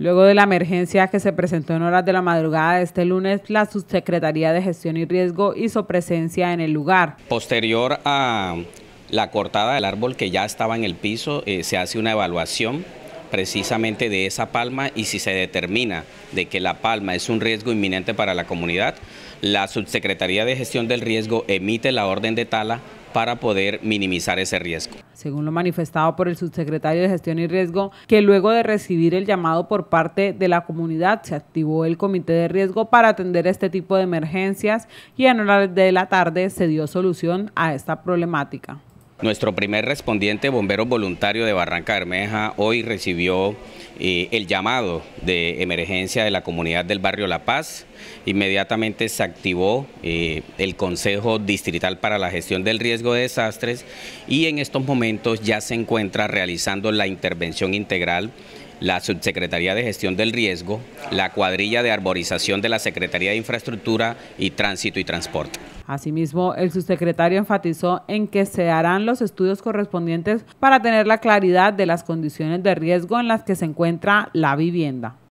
Luego de la emergencia que se presentó en horas de la madrugada de este lunes, la Subsecretaría de Gestión y Riesgo hizo presencia en el lugar. Posterior a la cortada del árbol que ya estaba en el piso, eh, se hace una evaluación precisamente de esa palma y si se determina de que la palma es un riesgo inminente para la comunidad, la Subsecretaría de Gestión del Riesgo emite la orden de tala para poder minimizar ese riesgo. Según lo manifestado por el subsecretario de Gestión y Riesgo, que luego de recibir el llamado por parte de la comunidad se activó el comité de riesgo para atender este tipo de emergencias y en horas de la tarde se dio solución a esta problemática. Nuestro primer respondiente, bombero voluntario de Barranca Bermeja, hoy recibió eh, el llamado de emergencia de la comunidad del barrio La Paz. Inmediatamente se activó eh, el Consejo Distrital para la Gestión del Riesgo de Desastres y en estos momentos ya se encuentra realizando la intervención integral la Subsecretaría de Gestión del Riesgo, la cuadrilla de arborización de la Secretaría de Infraestructura y Tránsito y Transporte. Asimismo, el subsecretario enfatizó en que se harán los estudios correspondientes para tener la claridad de las condiciones de riesgo en las que se encuentra la vivienda.